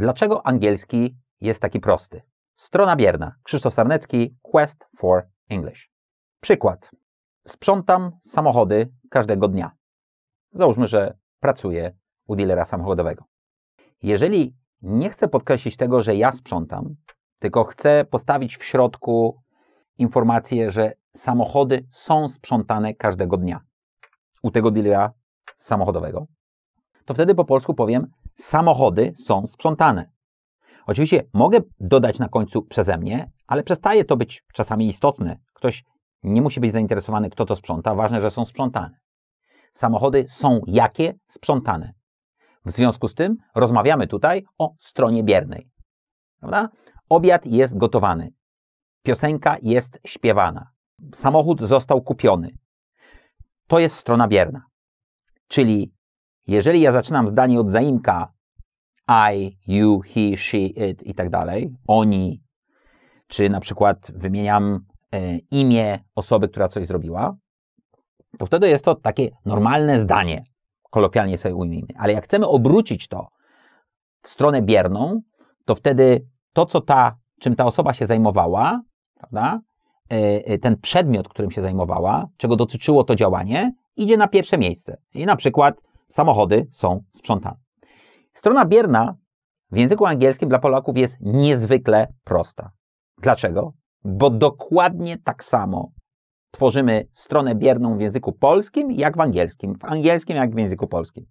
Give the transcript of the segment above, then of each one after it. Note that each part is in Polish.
Dlaczego angielski jest taki prosty? Strona bierna. Krzysztof Sarnecki, Quest for English. Przykład. Sprzątam samochody każdego dnia. Załóżmy, że pracuję u dealera samochodowego. Jeżeli nie chcę podkreślić tego, że ja sprzątam, tylko chcę postawić w środku informację, że samochody są sprzątane każdego dnia u tego dealera samochodowego, to wtedy po polsku powiem samochody są sprzątane. Oczywiście mogę dodać na końcu przeze mnie, ale przestaje to być czasami istotne. Ktoś nie musi być zainteresowany, kto to sprząta, ważne, że są sprzątane. Samochody są jakie? Sprzątane. W związku z tym rozmawiamy tutaj o stronie biernej. Prawda? Obiad jest gotowany, piosenka jest śpiewana, samochód został kupiony. To jest strona bierna. Czyli jeżeli ja zaczynam zdanie od zaimka I, you, he, she, it i tak dalej, oni, czy na przykład wymieniam e, imię osoby, która coś zrobiła, to wtedy jest to takie normalne zdanie, kolokwialnie sobie ujmijmy. Ale jak chcemy obrócić to w stronę bierną, to wtedy to, co ta, czym ta osoba się zajmowała, prawda, e, e, ten przedmiot, którym się zajmowała, czego dotyczyło to działanie, idzie na pierwsze miejsce. I na przykład samochody są sprzątane. Strona bierna w języku angielskim dla Polaków jest niezwykle prosta. Dlaczego? Bo dokładnie tak samo tworzymy stronę bierną w języku polskim, jak w angielskim, w angielskim, jak w języku polskim.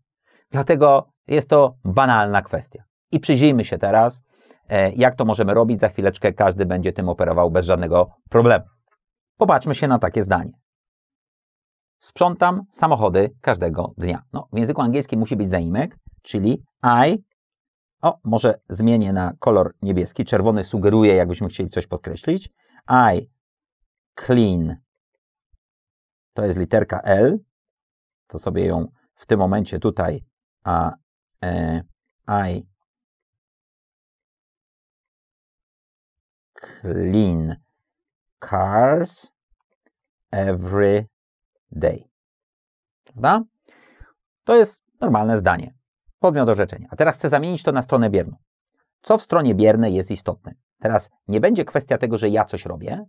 Dlatego jest to banalna kwestia. I przyjrzyjmy się teraz, e, jak to możemy robić. Za chwileczkę każdy będzie tym operował bez żadnego problemu. Popatrzmy się na takie zdanie. Sprzątam samochody każdego dnia. No, w języku angielskim musi być zaimek, czyli I. O, może zmienię na kolor niebieski. Czerwony sugeruje, jakbyśmy chcieli coś podkreślić. I clean. To jest literka L. To sobie ją w tym momencie tutaj a, e, I clean cars every day. Prawda? To jest normalne zdanie. Podmiot orzeczenia. A teraz chcę zamienić to na stronę bierną. Co w stronie biernej jest istotne? Teraz nie będzie kwestia tego, że ja coś robię,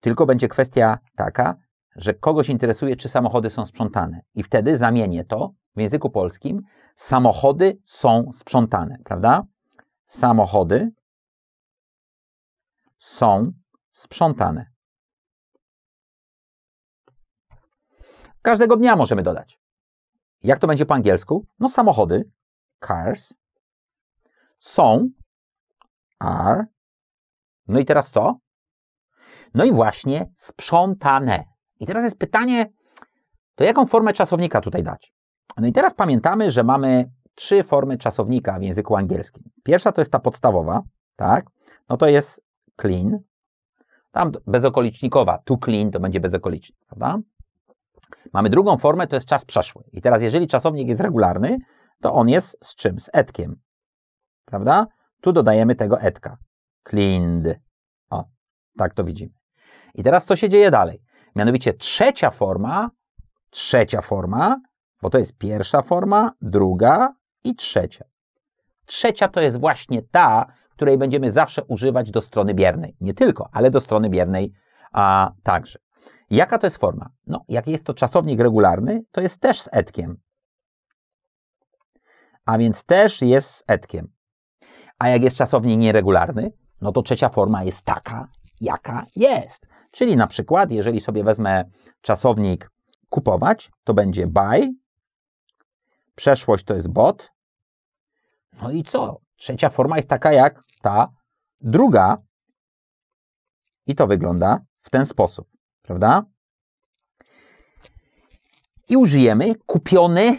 tylko będzie kwestia taka, że kogoś interesuje, czy samochody są sprzątane. I wtedy zamienię to w języku polskim. Samochody są sprzątane, prawda? Samochody są sprzątane. Każdego dnia możemy dodać. Jak to będzie po angielsku? No samochody, cars, są, are, no i teraz co? No i właśnie sprzątane. I teraz jest pytanie, to jaką formę czasownika tutaj dać? No i teraz pamiętamy, że mamy trzy formy czasownika w języku angielskim. Pierwsza to jest ta podstawowa, tak? No to jest clean. Tam bezokolicznikowa, to clean to będzie bezokoliczny, prawda? Mamy drugą formę, to jest czas przeszły. I teraz, jeżeli czasownik jest regularny, to on jest z czym? Z etkiem. Prawda? Tu dodajemy tego etka. Klind. O, tak to widzimy. I teraz co się dzieje dalej? Mianowicie trzecia forma, trzecia forma, bo to jest pierwsza forma, druga i trzecia. Trzecia to jest właśnie ta, której będziemy zawsze używać do strony biernej. Nie tylko, ale do strony biernej a, także. Jaka to jest forma? No, jak jest to czasownik regularny, to jest też z etkiem. A więc też jest z etkiem. A jak jest czasownik nieregularny, no to trzecia forma jest taka, jaka jest. Czyli na przykład, jeżeli sobie wezmę czasownik kupować, to będzie buy, przeszłość to jest bot. No i co? Trzecia forma jest taka jak ta druga. I to wygląda w ten sposób prawda? I użyjemy kupiony,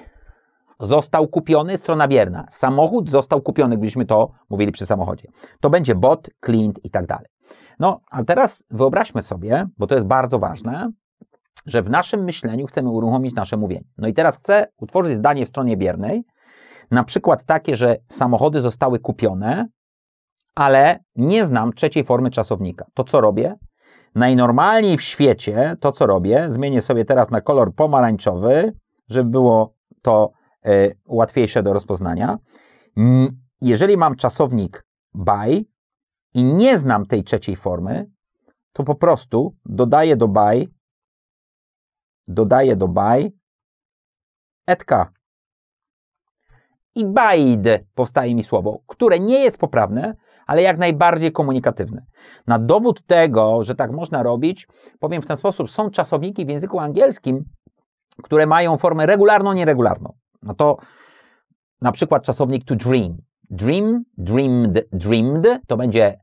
został kupiony, strona bierna. Samochód został kupiony, gdybyśmy to mówili przy samochodzie. To będzie bot, client i tak dalej. No, a teraz wyobraźmy sobie, bo to jest bardzo ważne, że w naszym myśleniu chcemy uruchomić nasze mówienie. No i teraz chcę utworzyć zdanie w stronie biernej, na przykład takie, że samochody zostały kupione, ale nie znam trzeciej formy czasownika. To co robię? Najnormalniej w świecie to, co robię, zmienię sobie teraz na kolor pomarańczowy, żeby było to e, łatwiejsze do rozpoznania. Jeżeli mam czasownik by i nie znam tej trzeciej formy, to po prostu dodaję do by, dodaję do by etka. I bajd powstaje mi słowo, które nie jest poprawne, ale jak najbardziej komunikatywny. Na dowód tego, że tak można robić, powiem w ten sposób, są czasowniki w języku angielskim, które mają formę regularną, nieregularną. No to na przykład czasownik to dream. Dream, dreamed, dreamed to będzie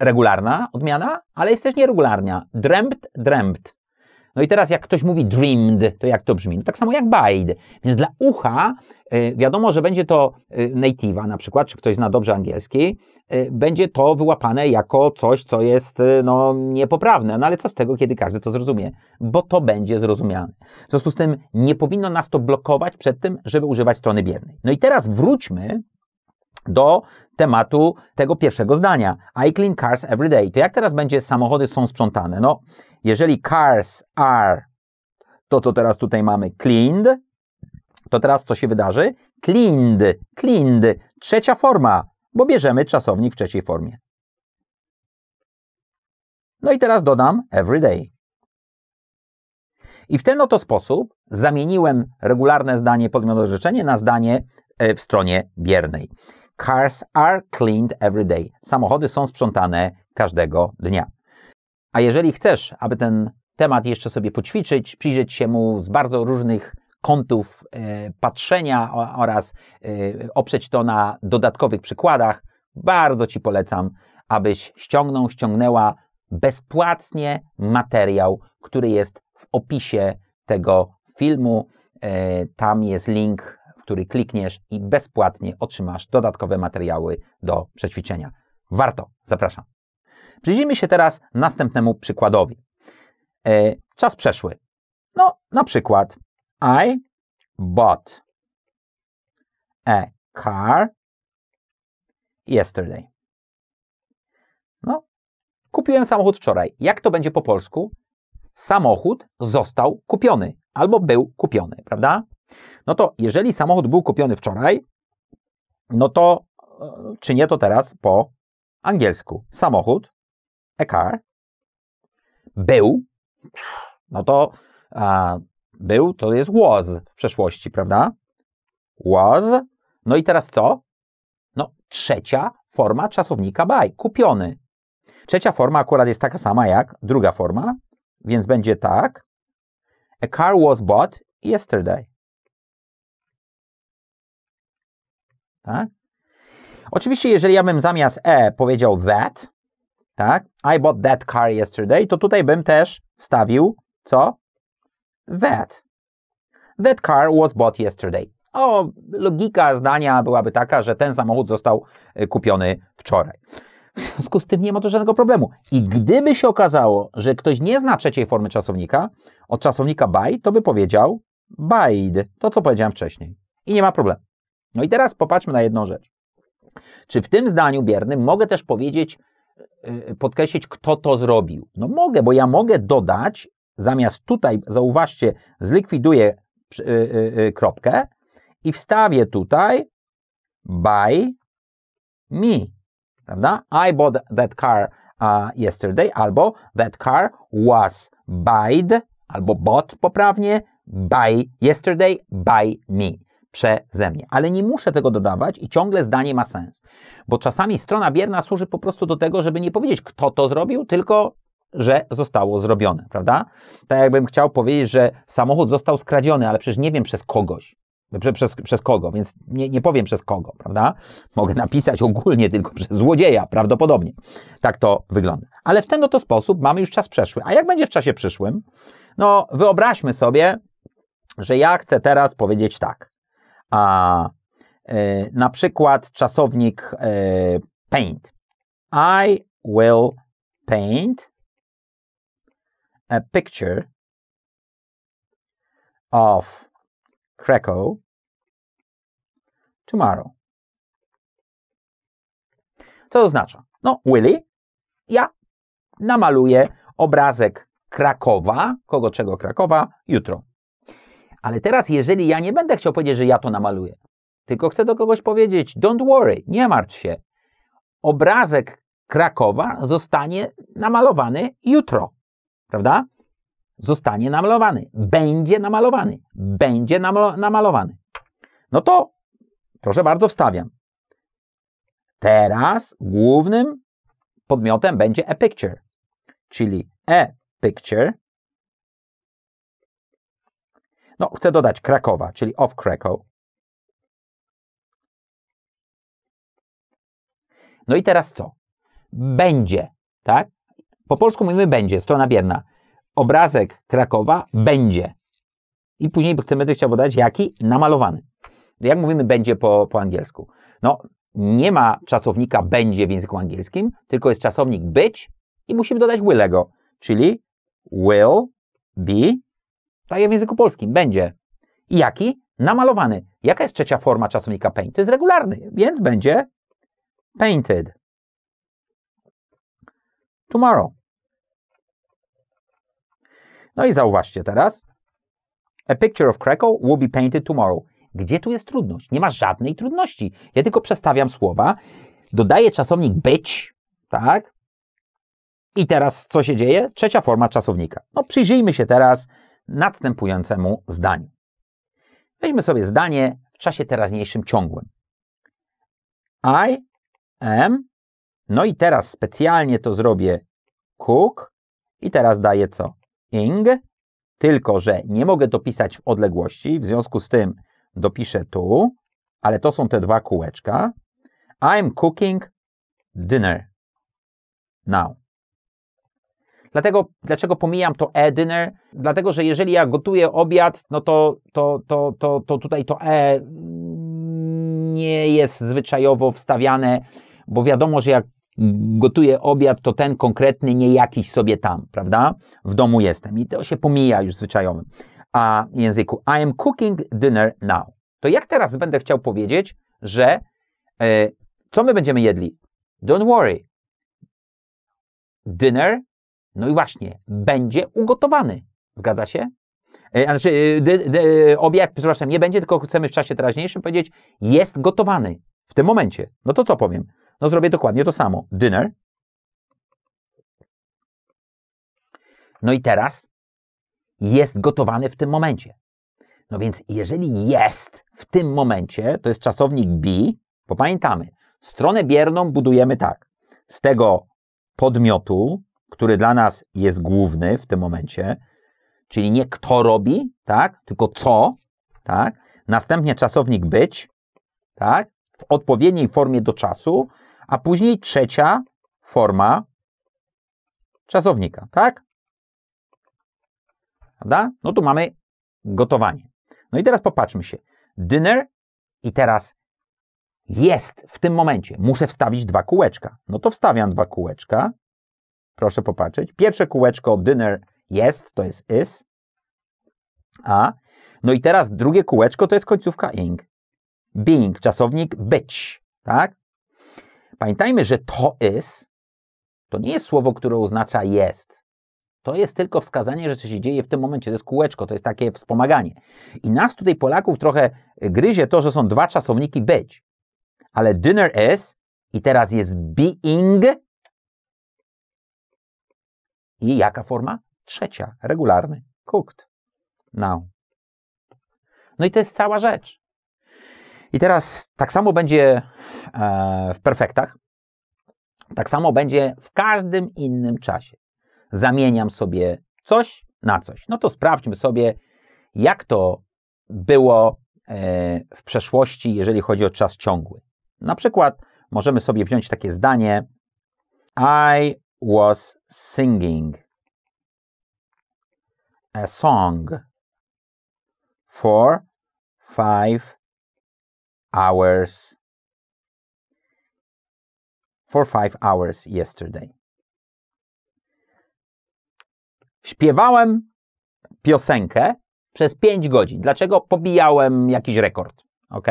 regularna odmiana, ale jest też nieregularna. Dreamt, dreamt. No i teraz jak ktoś mówi dreamed, to jak to brzmi? No tak samo jak bide. Więc dla ucha y, wiadomo, że będzie to y, na przykład, czy ktoś zna dobrze angielski, y, będzie to wyłapane jako coś, co jest y, no, niepoprawne. No ale co z tego, kiedy każdy to zrozumie? Bo to będzie zrozumiane. W związku z tym nie powinno nas to blokować przed tym, żeby używać strony biernej. No i teraz wróćmy do tematu tego pierwszego zdania. I clean cars every day. To jak teraz będzie samochody są sprzątane? No, jeżeli cars are to, co teraz tutaj mamy cleaned, to teraz co się wydarzy? Cleaned, cleaned, trzecia forma, bo bierzemy czasownik w trzeciej formie. No i teraz dodam everyday. I w ten oto sposób zamieniłem regularne zdanie podmiot orzeczenie na zdanie e, w stronie biernej. Cars are cleaned every day. Samochody są sprzątane każdego dnia. A jeżeli chcesz, aby ten temat jeszcze sobie poćwiczyć, przyjrzeć się mu z bardzo różnych kątów e, patrzenia oraz e, oprzeć to na dodatkowych przykładach, bardzo Ci polecam, abyś ściągnął, ściągnęła bezpłatnie materiał, który jest w opisie tego filmu. E, tam jest link, w który klikniesz i bezpłatnie otrzymasz dodatkowe materiały do przećwiczenia. Warto, zapraszam. Przyjrzyjmy się teraz następnemu przykładowi. E, czas przeszły. No, na przykład I bought a car yesterday. No, kupiłem samochód wczoraj. Jak to będzie po polsku? Samochód został kupiony albo był kupiony, prawda? No to jeżeli samochód był kupiony wczoraj, no to e, czy nie to teraz po angielsku? Samochód a e car był, no to był to jest was w przeszłości, prawda? Was. No i teraz co? No trzecia forma czasownika by, kupiony. Trzecia forma akurat jest taka sama jak druga forma, więc będzie tak. A car was bought yesterday. Tak? Oczywiście, jeżeli ja bym zamiast e powiedział that, tak? I bought that car yesterday, to tutaj bym też wstawił co? That. That car was bought yesterday. O, logika zdania byłaby taka, że ten samochód został y, kupiony wczoraj. W związku z tym nie ma tu żadnego problemu. I gdyby się okazało, że ktoś nie zna trzeciej formy czasownika, od czasownika by, to by powiedział buyed, to co powiedziałem wcześniej. I nie ma problemu. No i teraz popatrzmy na jedną rzecz. Czy w tym zdaniu biernym mogę też powiedzieć Y, podkreślić, kto to zrobił. No mogę, bo ja mogę dodać, zamiast tutaj, zauważcie, zlikwiduję y, y, kropkę i wstawię tutaj by me, prawda? I bought that car uh, yesterday, albo that car was buyed, albo bought poprawnie, by yesterday, by me przeze mnie. Ale nie muszę tego dodawać i ciągle zdanie ma sens. Bo czasami strona bierna służy po prostu do tego, żeby nie powiedzieć, kto to zrobił, tylko że zostało zrobione, prawda? Tak jakbym chciał powiedzieć, że samochód został skradziony, ale przecież nie wiem przez kogoś. Przez, przez kogo, więc nie, nie powiem przez kogo, prawda? Mogę napisać ogólnie tylko przez złodzieja, prawdopodobnie. Tak to wygląda. Ale w ten oto sposób mamy już czas przeszły. A jak będzie w czasie przyszłym? No, wyobraźmy sobie, że ja chcę teraz powiedzieć tak a e, na przykład czasownik e, paint. I will paint a picture of Krakow tomorrow. Co to oznacza? No, Willy, ja namaluję obrazek Krakowa, kogo czego Krakowa, jutro. Ale teraz, jeżeli ja nie będę chciał powiedzieć, że ja to namaluję, tylko chcę do kogoś powiedzieć: don't worry, nie martw się. Obrazek Krakowa zostanie namalowany jutro, prawda? Zostanie namalowany, będzie namalowany, będzie namalowany. No to proszę bardzo, wstawiam. Teraz głównym podmiotem będzie a picture, czyli e picture no, chcę dodać Krakowa, czyli of Krakow. No i teraz co? Będzie, tak? Po polsku mówimy będzie, strona bierna. Obrazek Krakowa będzie. I później chcemy chciał dodać jaki? Namalowany. Jak mówimy będzie po, po angielsku? No, nie ma czasownika będzie w języku angielskim, tylko jest czasownik być i musimy dodać willego, czyli will be Daje w języku polskim. Będzie. I jaki? Namalowany. Jaka jest trzecia forma czasownika paint? To jest regularny, więc będzie painted. Tomorrow. No i zauważcie teraz. A picture of Krakow will be painted tomorrow. Gdzie tu jest trudność? Nie ma żadnej trudności. Ja tylko przestawiam słowa, dodaję czasownik być, tak? I teraz co się dzieje? Trzecia forma czasownika. No przyjrzyjmy się teraz następującemu zdaniu. Weźmy sobie zdanie w czasie teraźniejszym ciągłym. I am, no i teraz specjalnie to zrobię cook i teraz daję co? Ing, tylko że nie mogę dopisać w odległości, w związku z tym dopiszę tu, ale to są te dwa kółeczka. I'm cooking dinner. Now. Dlatego, dlaczego pomijam to e dinner? Dlatego, że jeżeli ja gotuję obiad, no to, to, to, to, to tutaj to e nie jest zwyczajowo wstawiane, bo wiadomo, że jak gotuję obiad, to ten konkretny nie jakiś sobie tam, prawda? W domu jestem i to się pomija już zwyczajowym a języku. I am cooking dinner now. To jak teraz będę chciał powiedzieć, że e, co my będziemy jedli? Don't worry. Dinner no i właśnie, będzie ugotowany. Zgadza się? E, znaczy, e, d, d, przepraszam, nie będzie, tylko chcemy w czasie teraźniejszym powiedzieć, jest gotowany w tym momencie. No to co powiem? No zrobię dokładnie to samo. Dinner. No i teraz jest gotowany w tym momencie. No więc jeżeli jest w tym momencie, to jest czasownik be, bo pamiętamy, stronę bierną budujemy tak. Z tego podmiotu, który dla nas jest główny w tym momencie, czyli nie kto robi, tak, tylko co, tak, następnie czasownik być, tak, w odpowiedniej formie do czasu, a później trzecia forma czasownika, tak? Prawda? No tu mamy gotowanie. No i teraz popatrzmy się. Dinner i teraz jest w tym momencie. Muszę wstawić dwa kółeczka. No to wstawiam dwa kółeczka. Proszę popatrzeć. Pierwsze kółeczko dinner jest, to jest is. A. No i teraz drugie kółeczko to jest końcówka ing. Being, czasownik być, tak? Pamiętajmy, że to is to nie jest słowo, które oznacza jest. To jest tylko wskazanie, że coś się dzieje w tym momencie. To jest kółeczko, to jest takie wspomaganie. I nas tutaj Polaków trochę gryzie to, że są dwa czasowniki być. Ale dinner is i teraz jest being i jaka forma? Trzecia, regularny, cooked. Now. No i to jest cała rzecz. I teraz tak samo będzie e, w perfektach, tak samo będzie w każdym innym czasie. Zamieniam sobie coś na coś. No to sprawdźmy sobie, jak to było e, w przeszłości, jeżeli chodzi o czas ciągły. Na przykład możemy sobie wziąć takie zdanie: I was singing a song for five hours. For five hours yesterday. Śpiewałem piosenkę przez pięć godzin. Dlaczego pobijałem jakiś rekord? ok?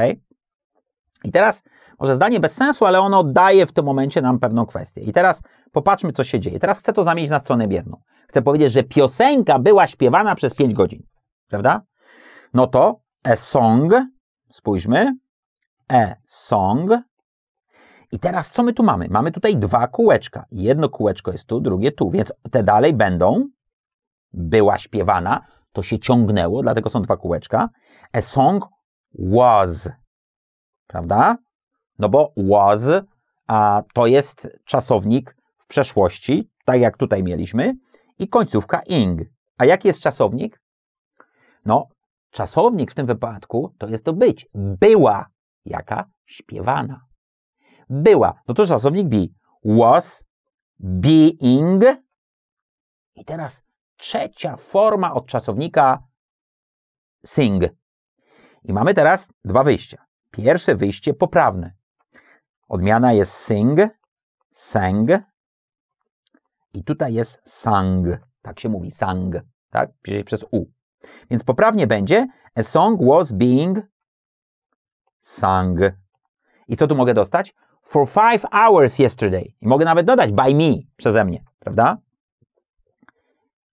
I teraz, może zdanie bez sensu, ale ono daje w tym momencie nam pewną kwestię. I teraz popatrzmy, co się dzieje. Teraz chcę to zamienić na stronę bierną. Chcę powiedzieć, że piosenka była śpiewana przez 5 godzin. Prawda? No to a song, spójrzmy, a song. I teraz co my tu mamy? Mamy tutaj dwa kółeczka. Jedno kółeczko jest tu, drugie tu, więc te dalej będą. Była śpiewana, to się ciągnęło, dlatego są dwa kółeczka. A song was prawda? No bo was, a to jest czasownik w przeszłości, tak jak tutaj mieliśmy, i końcówka ing. A jaki jest czasownik? No, czasownik w tym wypadku to jest to być. Była jaka śpiewana. Była. No to czasownik be. Was, being. I teraz trzecia forma od czasownika sing. I mamy teraz dwa wyjścia. Pierwsze wyjście poprawne. Odmiana jest sing, sang i tutaj jest sang. Tak się mówi, sang, tak? Pisze się przez u. Więc poprawnie będzie a song was being sung. I co tu mogę dostać? For five hours yesterday. I mogę nawet dodać by me, przeze mnie, prawda?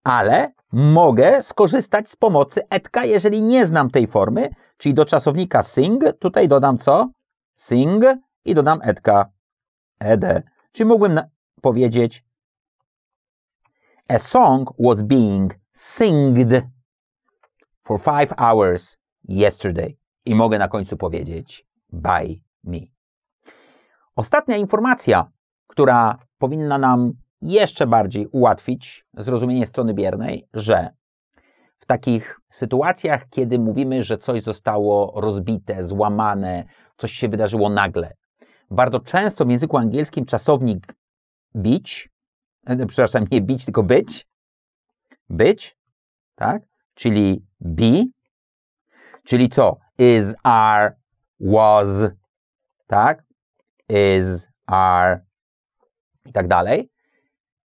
ale mogę skorzystać z pomocy etka, jeżeli nie znam tej formy, czyli do czasownika sing, tutaj dodam co? Sing i dodam etka, ed. Czyli mógłbym powiedzieć A song was being singed for five hours yesterday. I mogę na końcu powiedzieć by me. Ostatnia informacja, która powinna nam jeszcze bardziej ułatwić zrozumienie strony biernej, że w takich sytuacjach, kiedy mówimy, że coś zostało rozbite, złamane, coś się wydarzyło nagle, bardzo często w języku angielskim czasownik bić, przepraszam, nie bić, tylko być, być, tak? Czyli be, czyli co? Is, are, was, tak? Is, are i tak dalej.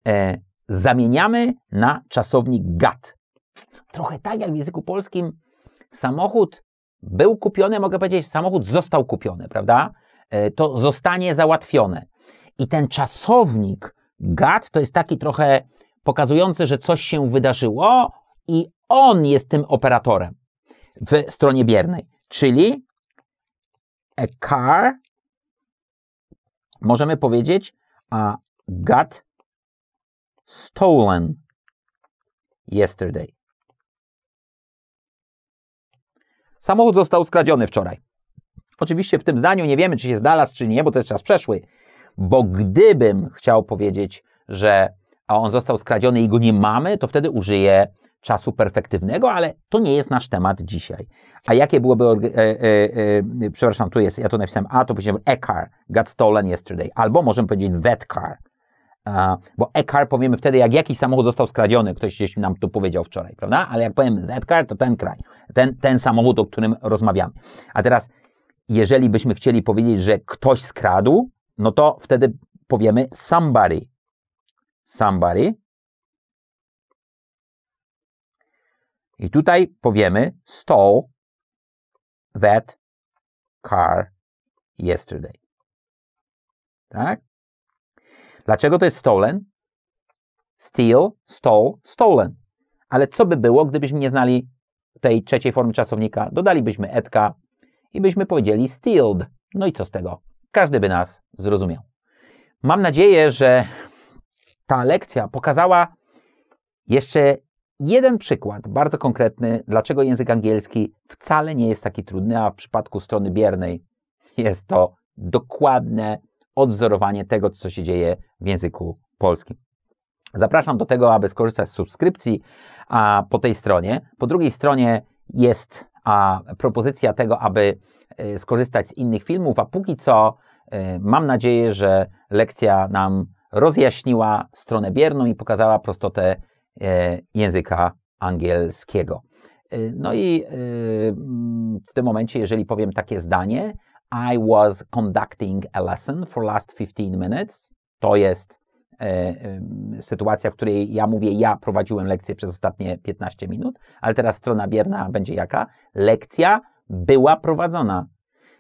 E, zamieniamy na czasownik GAT. Trochę tak jak w języku polskim samochód był kupiony, mogę powiedzieć, samochód został kupiony, prawda? E, to zostanie załatwione. I ten czasownik GAT to jest taki trochę pokazujący, że coś się wydarzyło i on jest tym operatorem w stronie biernej. Czyli a car możemy powiedzieć a got stolen yesterday. Samochód został skradziony wczoraj. Oczywiście w tym zdaniu nie wiemy, czy się znalazł, czy nie, bo to jest czas przeszły. Bo gdybym chciał powiedzieć, że a on został skradziony i go nie mamy, to wtedy użyję czasu perfektywnego, ale to nie jest nasz temat dzisiaj. A jakie byłoby, e, e, e, przepraszam, tu jest, ja to napisałem a, to powiedziałem a e car got stolen yesterday, albo możemy powiedzieć that car bo e-car powiemy wtedy, jak jakiś samochód został skradziony, ktoś gdzieś nam to powiedział wczoraj, prawda? Ale jak powiem e-car, to ten kraj, ten, ten samochód, o którym rozmawiamy. A teraz, jeżeli byśmy chcieli powiedzieć, że ktoś skradł, no to wtedy powiemy somebody. Somebody. I tutaj powiemy stole that car yesterday. Tak? Dlaczego to jest stolen? Steal, stole, stolen. Ale co by było, gdybyśmy nie znali tej trzeciej formy czasownika? Dodalibyśmy etka i byśmy powiedzieli stealed. No i co z tego? Każdy by nas zrozumiał. Mam nadzieję, że ta lekcja pokazała jeszcze jeden przykład, bardzo konkretny, dlaczego język angielski wcale nie jest taki trudny, a w przypadku strony biernej jest to dokładne odzorowanie tego, co się dzieje w języku polskim. Zapraszam do tego, aby skorzystać z subskrypcji a po tej stronie. Po drugiej stronie jest a, propozycja tego, aby y, skorzystać z innych filmów, a póki co y, mam nadzieję, że lekcja nam rozjaśniła stronę bierną i pokazała prostotę y, języka angielskiego. No i w tym momencie, jeżeli powiem takie zdanie, i was conducting a lesson for last 15 minutes. To jest e, e, sytuacja, w której ja mówię, ja prowadziłem lekcję przez ostatnie 15 minut, ale teraz strona bierna będzie jaka? Lekcja była prowadzona.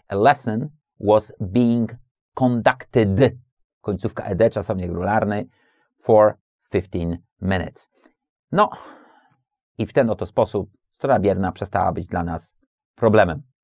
A lesson was being conducted. Końcówka ed, czasownik regularny, for 15 minutes. No i w ten oto sposób strona bierna przestała być dla nas problemem.